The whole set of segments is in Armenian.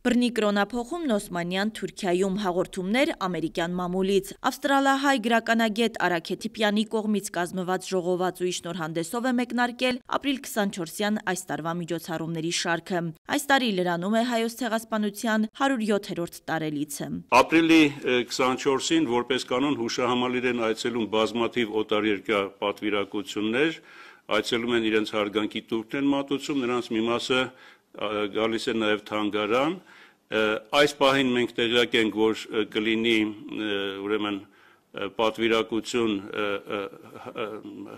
Բրնի կրոնափոխումն Օսմանյան Թուրքիայում հաղորդումներ ամերիկյան մամուլից։ Ավստրալահայ գրականագետ Արաքեթիպյանի կողմից կազմված ժողովածուի շնորհանդեսով է մեկնարկել ապրիլ 24-յան այս տարվա միջոցառումների շարքը։ Այս տարի լրանում է հայոց ցեղասպանության 107-րդ տարելիցը։ Ապրիլի 24-ին որպես կանոն հուշահամալիր են այցելում բազմաթիվ օտարերկրյա պատվիրակություններ, այցելում են իրենց հարգանքի տուրքն են մատուցում, նրանց մի մասը գալիս է նաև թանգարան։ Այս պահին մենք տեղյակ ենք, որ կլինի ուրեմն պատվիրակություն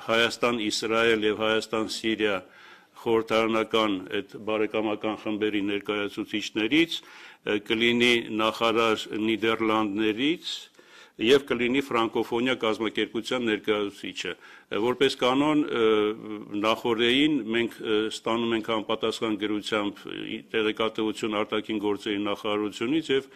Հայաստան-Իսրայել եւ Հայաստան-Սիրիա խորհրդարանական այդ բարեկամական խմբերի ներկայացուցիչներից կլինի նախարար Նիդերլանդներից եւ կլինի ֆրանկոֆոնիա կազմակերպության ներկայացուցիչը։ Որպես կանոն նախորդեին մենք ստանում ենք համապատասխան գրությամբ տեղեկատվություն արտաքին գործերի նախարարությունից եւ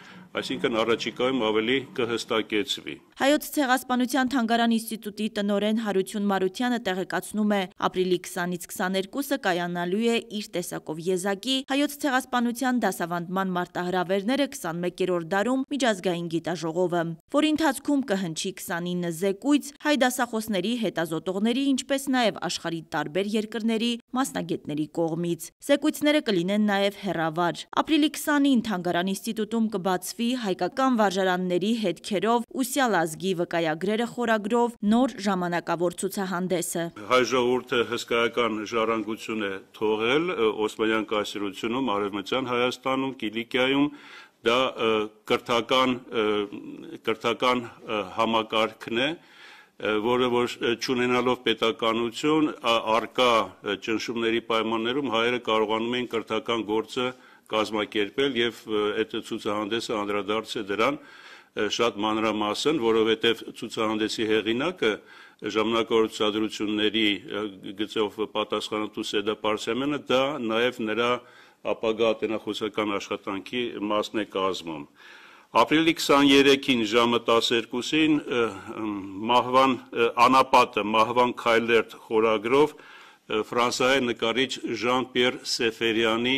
այսինքն առաջիկայում ավելի կհստակեցվի։ Հայոց ցեղասպանության թանգարան ինստիտուտի տնորեն Հարություն Մարությանը տեղեկացնում է ապրիլի 20-ից 22-ը կայանալու է իր տեսակով եզակի հայոց ցեղասպանության դասավանդման մարտահրավերները 21-րդ դարում միջազգային գիտաժողովը, որի ընթաց ընթացքում կհնչի 29 զեկույց հայ դասախոսների հետազոտողների, ինչպես նաև աշխարհի տարբեր երկրների մասնագետների կողմից։ Զեկույցները կլինեն նաև հեռավար։ Ապրիլի 20-ին Թանգարան ինստիտուտում կբացվի հայկական վարժարանների հետքերով Ուսյալ ազգի վկայագրերը խորագրով նոր ժամանակավոր ցուցահանդեսը։ Հայ ժողովուրդը հսկայական ժառանգություն է թողել Օսմանյան կայսրությունում, Արևմտյան Հայաստանում, Կիլիկիայում դա կրթական կրթական համակարգն է, որը որ ճանենալով պետականություն արկա ճնշումների պայմաններում հայերը կարողանում են կրթական գործը կազմակերպել եւ այդ ցուցահանդեսը անդրադարձ է դրան շատ մանրամասն, որովհետեւ ցուցահանդեսի հեղինակը ժամանակորոշադրությունների գծով պատասխանատու Սեդա Պարսեմյանը դա նաեւ նրա և, ապագա տնախոսական աշխատանքի մասն է կազմում։ Ապրիլի 23-ին ժամը 12-ին մահվան անապատը, մահվան քայլերտ խորագրով ֆրանսահայ նկարիչ Ժան Պիեր Սեֆերյանի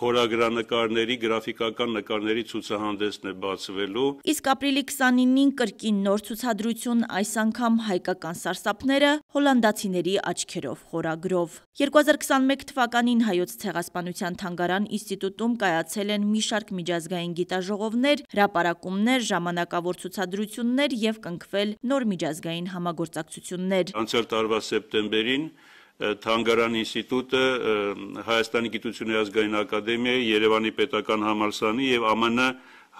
հորագրանկարների, գրաֆիկական նկարների ցուցահանդեսն է բացվելու։ Իսկ ապրիլի 29-ին կրկին նոր ցուցադրություն, այս անգամ հայկական սարսափները հոլանդացիների աչքերով խորագրով։ 2021 թվականին Հայոց ցեղասպանության թանգարան ինստիտուտում կայացել են մի շարք միջազգային գիտաժողովներ, հրապարակումներ, ժամանակավոր ցուցադրություններ եւ կնքվել նոր միջազգային համագործակցություններ։ Անցյալ տարվա սեպտեմբերին Թանգարան ինստիտուտը, Հայաստանի գիտությունների ազգային ակադեմիայի, Երևանի պետական համալսարանի եւ ԱՄՆ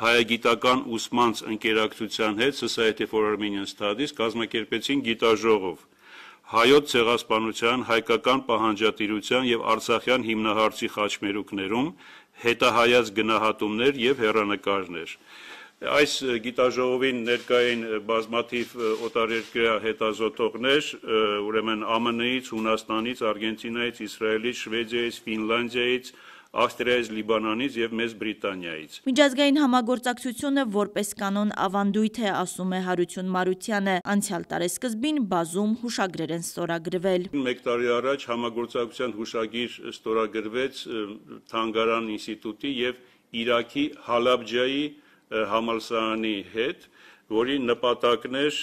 հայագիտական ուսմանց ընկերակցության հետ Society for Armenian Studies կազմակերպեցին գիտաժողով հայոց ցեղասպանության, հայկական պահանջատիրության եւ արցախյան հիմնահարցի խաչմերուկներում հետահայաց գնահատումներ եւ հերանեկարներ։ Այս գիտաժողովին ներկային բազմաթիվ օտարերկրյա հետազոտողներ, ուրեմն ԱՄՆ-ից, Հունաստանից, Արգենտինայից, Իսրայելից, Շվեդիայից, Ֆինլանդիայից, Ավստրիայից, Լիբանանից եւ Մեծ Բրիտանիայից։ Միջազգային համագործակցությունը որպես կանոն ավանդույթ է, ասում է Հարություն Մարությանը։ Անցյալ տարեսկզբին բազում հուշագրեր են ստորագրվել։ 1 տարի առաջ համագործակցության հուշագիր ստորագրվեց Թանգարան ինստիտուտի եւ Իրաքի Հալաբջայի համալսարանի հետ, որի նպատակն էր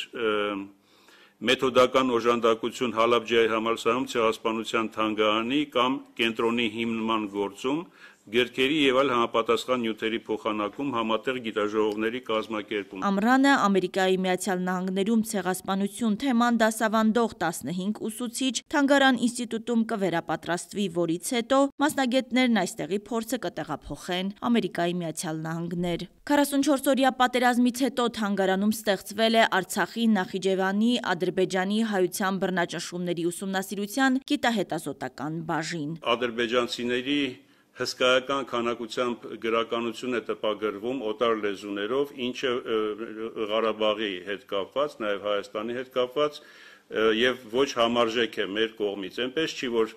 մեթոդական օժանդակություն Հալաբջայի համալսարանում ցեղասպանության թանգարանի կամ կենտրոնի հիմնման գործում Գերքերի եւ այլ համապատասխան նյութերի փոխանակում համատեղ գիտաժողովների կազմակերպում։ Ամռանը Ամերիկայի Միացյալ Նահանգներում ցեղասպանություն թեման դասավանդող 15 ուսուցիչ Թանգարան ինստիտուտում կվերապատրաստվի, որից հետո մասնագետներն այստեղի փորձը կտեղափոխեն Ամերիկայի Միացյալ Նահանգներ։ 44-օրյա պատերազմից հետո Թանգարանում ստեղծվել է Արցախի, Նախիջևանի, Ադրբեջանի հայության բռնաճնշումների ուսումնասիրության գիտահետազոտական բաժին։ Ադրբեջանցիների հսկայական քանակությամբ գրականություն է տպագրվում օտար լեզուներով, ինչը Ղարաբաղի հետ կապված, նաև Հայաստանի հետ կապված եւ ոչ համարժեք է մեր կողմից։ Էնպես չի որ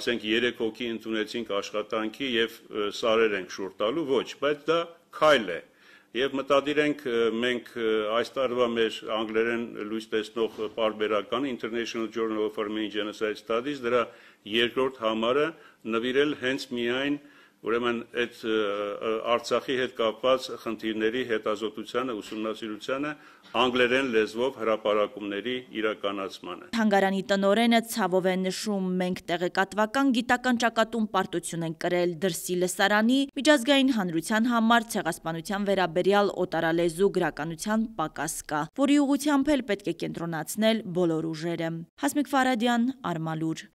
ասենք 3 հոգի ընդունեցինք աշխատանքի եւ սարեր ենք շուրտալու, ոչ, բայց դա քայլ է եւ մտադիր ենք մենք այս տարվա մեր անգլերեն լույս տեսնող պարբերական International Journal of Armenian Genocide Studies դրա երկրորդ համարը նվիրել հենց միայն Ուրեմն այդ Արցախի հետ կապված խնդիրների հետազոտությանը, ուսումնասիրությանը անգլերեն լեզվով հրապարակումների իրականացմանը։ Թանգարանի տնորենը ցավով է նշում, մենք տեղեկատվական գիտական ճակատում պարտություն են կրել դրսի լսարանի միջազգային հանրության համար ցեղասպանության վերաբերյալ օտարալեզու գրականության պակաս կա, որի ուղությամբ էլ պետք է կենտրոնացնել բոլոր ուժերը։ Հասմիկ Ֆարադյան, Արմալուր